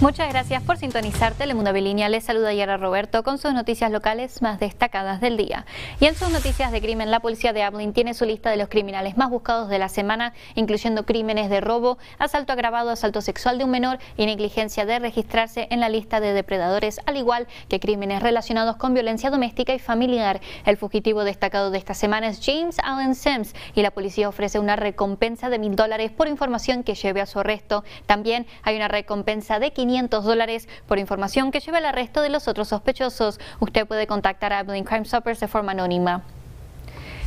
Muchas gracias por sintonizar Telemundo Bilínea. Les saluda Yara Roberto con sus noticias locales más destacadas del día. Y en sus noticias de crimen, la policía de Abilín tiene su lista de los criminales más buscados de la semana, incluyendo crímenes de robo, asalto agravado, asalto sexual de un menor y negligencia de registrarse en la lista de depredadores, al igual que crímenes relacionados con violencia doméstica y familiar. El fugitivo destacado de esta semana es James Allen Sims y la policía ofrece una recompensa de mil dólares por información que lleve a su arresto. También hay una recompensa de 500 500 dólares por información que lleva al arresto de los otros sospechosos. Usted puede contactar a Abilene Crime Stoppers de forma anónima.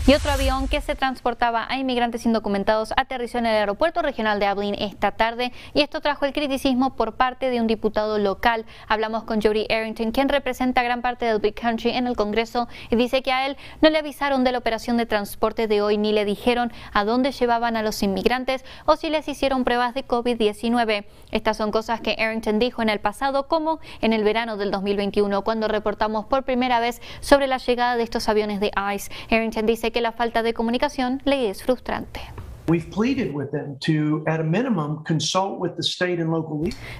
Y otro avión que se transportaba a inmigrantes indocumentados aterrizó en el aeropuerto regional de Ablin esta tarde y esto trajo el criticismo por parte de un diputado local. Hablamos con Jody Arrington, quien representa gran parte del Big Country en el Congreso y dice que a él no le avisaron de la operación de transporte de hoy ni le dijeron a dónde llevaban a los inmigrantes o si les hicieron pruebas de COVID-19. Estas son cosas que Arrington dijo en el pasado como en el verano del 2021 cuando reportamos por primera vez sobre la llegada de estos aviones de ICE. Arrington dice que la falta de comunicación le es frustrante.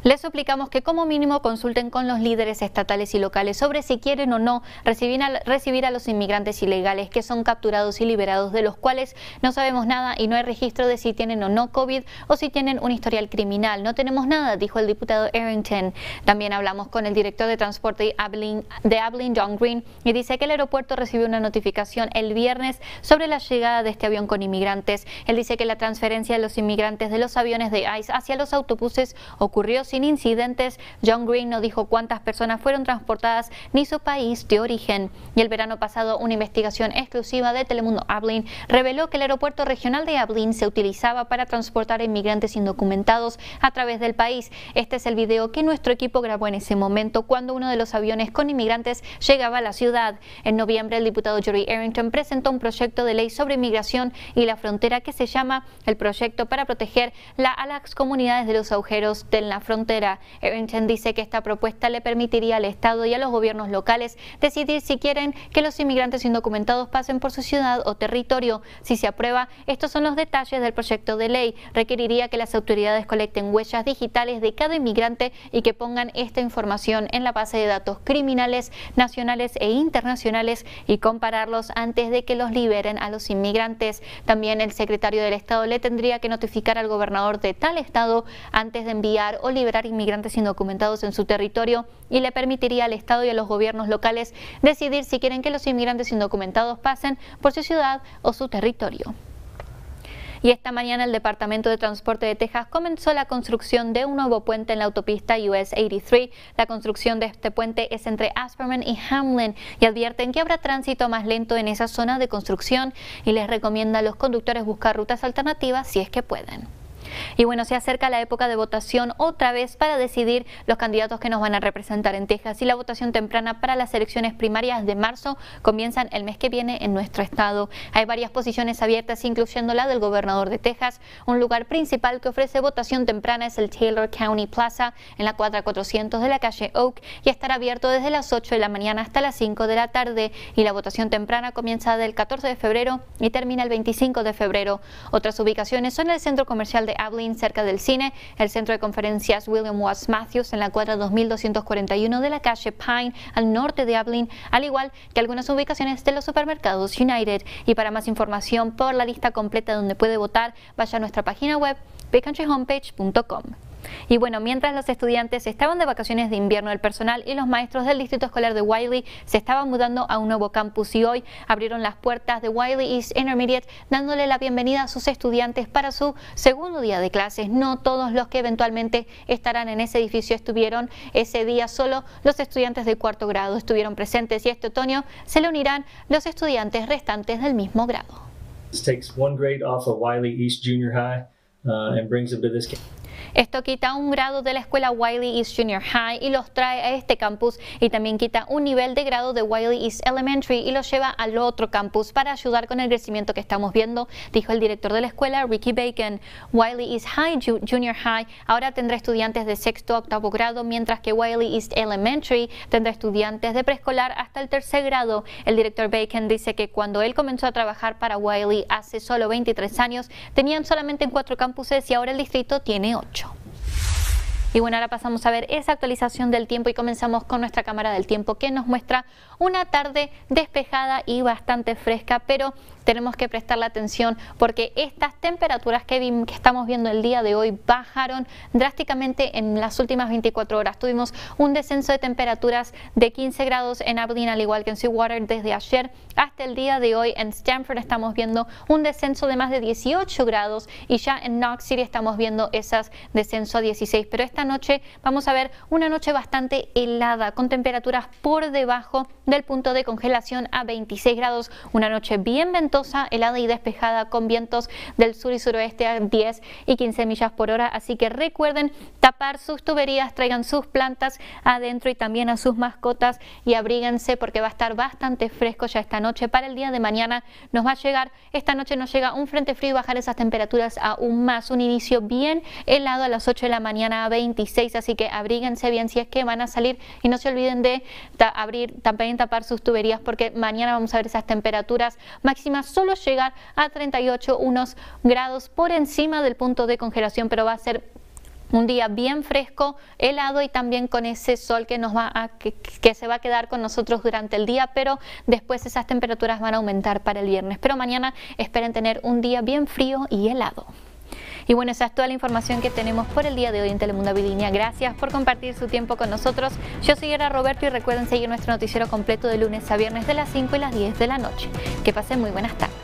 Les suplicamos que como mínimo consulten con los líderes estatales y locales sobre si quieren o no recibir a, recibir a los inmigrantes ilegales que son capturados y liberados, de los cuales no sabemos nada y no hay registro de si tienen o no COVID o si tienen un historial criminal. No tenemos nada, dijo el diputado Arrington. También hablamos con el director de transporte de Ablin, John Green, y dice que el aeropuerto recibió una notificación el viernes sobre la llegada de este avión con inmigrantes. Él dice que la transferencia de los inmigrantes de los aviones de ICE hacia los autobuses ocurrió sin incidentes. John Green no dijo cuántas personas fueron transportadas ni su país de origen. Y el verano pasado, una investigación exclusiva de Telemundo ablin reveló que el aeropuerto regional de ablin se utilizaba para transportar inmigrantes indocumentados a través del país. Este es el video que nuestro equipo grabó en ese momento cuando uno de los aviones con inmigrantes llegaba a la ciudad. En noviembre, el diputado Jerry Arrington presentó un proyecto de ley sobre inmigración y la frontera que se llama el proyecto para proteger la, a las comunidades de los agujeros de la frontera. Evenchen dice que esta propuesta le permitiría al Estado y a los gobiernos locales decidir si quieren que los inmigrantes indocumentados pasen por su ciudad o territorio. Si se aprueba, estos son los detalles del proyecto de ley. Requeriría que las autoridades colecten huellas digitales de cada inmigrante y que pongan esta información en la base de datos criminales nacionales e internacionales y compararlos antes de que los liberen a los inmigrantes. También el secretario de el Estado le tendría que notificar al gobernador de tal Estado antes de enviar o liberar inmigrantes indocumentados en su territorio y le permitiría al Estado y a los gobiernos locales decidir si quieren que los inmigrantes indocumentados pasen por su ciudad o su territorio y esta mañana el Departamento de Transporte de Texas comenzó la construcción de un nuevo puente en la autopista US 83. La construcción de este puente es entre Asperman y Hamlin y advierten que habrá tránsito más lento en esa zona de construcción y les recomienda a los conductores buscar rutas alternativas si es que pueden. Y bueno, se acerca la época de votación otra vez para decidir los candidatos que nos van a representar en Texas. Y la votación temprana para las elecciones primarias de marzo comienzan el mes que viene en nuestro estado. Hay varias posiciones abiertas, incluyendo la del gobernador de Texas. Un lugar principal que ofrece votación temprana es el Taylor County Plaza en la cuadra 400 de la calle Oak y estará abierto desde las 8 de la mañana hasta las 5 de la tarde. Y la votación temprana comienza del 14 de febrero y termina el 25 de febrero. Otras ubicaciones son el centro comercial de Abilene cerca del cine, el centro de conferencias William Watts Matthews en la cuadra 2241 de la calle Pine, al norte de ablin al igual que algunas ubicaciones de los supermercados United. Y para más información por la lista completa donde puede votar, vaya a nuestra página web, bigcountryhomepage.com. Y bueno, mientras los estudiantes estaban de vacaciones de invierno el personal y los maestros del Distrito Escolar de Wiley se estaban mudando a un nuevo campus y hoy abrieron las puertas de Wiley East Intermediate dándole la bienvenida a sus estudiantes para su segundo día de clases. No todos los que eventualmente estarán en ese edificio estuvieron ese día, solo los estudiantes de cuarto grado estuvieron presentes y este otoño se le unirán los estudiantes restantes del mismo grado. Esto quita un grado de la escuela Wiley East Junior High y los trae a este campus y también quita un nivel de grado de Wiley East Elementary y los lleva al otro campus para ayudar con el crecimiento que estamos viendo, dijo el director de la escuela Ricky Bacon. Wiley East High Junior High ahora tendrá estudiantes de sexto a octavo grado, mientras que Wiley East Elementary tendrá estudiantes de preescolar hasta el tercer grado. El director Bacon dice que cuando él comenzó a trabajar para Wiley hace solo 23 años, tenían solamente cuatro campuses y ahora el distrito tiene ocho. Y bueno, ahora pasamos a ver esa actualización del tiempo y comenzamos con nuestra cámara del tiempo que nos muestra una tarde despejada y bastante fresca, pero tenemos que prestar la atención porque estas temperaturas que, estamos viendo el día de hoy bajaron drásticamente en las últimas 24 horas. Tuvimos un descenso de temperaturas de 15 grados en Aberdeen, al igual que en Seawater desde ayer hasta el día de hoy. En Stanford estamos viendo un descenso de más de 18 grados y ya en Knox City estamos viendo esas descenso a 16, pero esta noche vamos a ver una noche bastante helada, con temperaturas por debajo del punto de congelación a 26 grados. Una noche bien ventosa, helada y despejada, con vientos del sur y suroeste a 10 y 15 millas por hora. Así que recuerden tapar sus tuberías, traigan sus plantas adentro y también a sus mascotas y abríguense porque va a estar bastante fresco ya esta noche. Para el día de mañana nos va a llegar, esta noche nos llega un frente frío y bajar esas temperaturas aún más. Un inicio bien helado a las 8 de la mañana a 20 así que abríguense bien si es que van a salir y no se olviden de abrir, también tapar sus tuberías porque mañana vamos a ver esas temperaturas máximas solo llegar a 38 unos grados por encima del punto de congelación, pero va a ser un día bien fresco, helado y también con ese sol que nos va que, se va a quedar con nosotros durante el día, pero después esas temperaturas van a aumentar para el viernes. Pero mañana esperen tener un día bien frío y helado. Y bueno, esa es toda la información que tenemos por el día de hoy en Telemundo Avilinia. Gracias por compartir su tiempo con nosotros. Yo soy Era Roberto y recuerden seguir nuestro noticiero completo de lunes a viernes de las 5 y las 10 de la noche. Que pasen muy buenas tardes.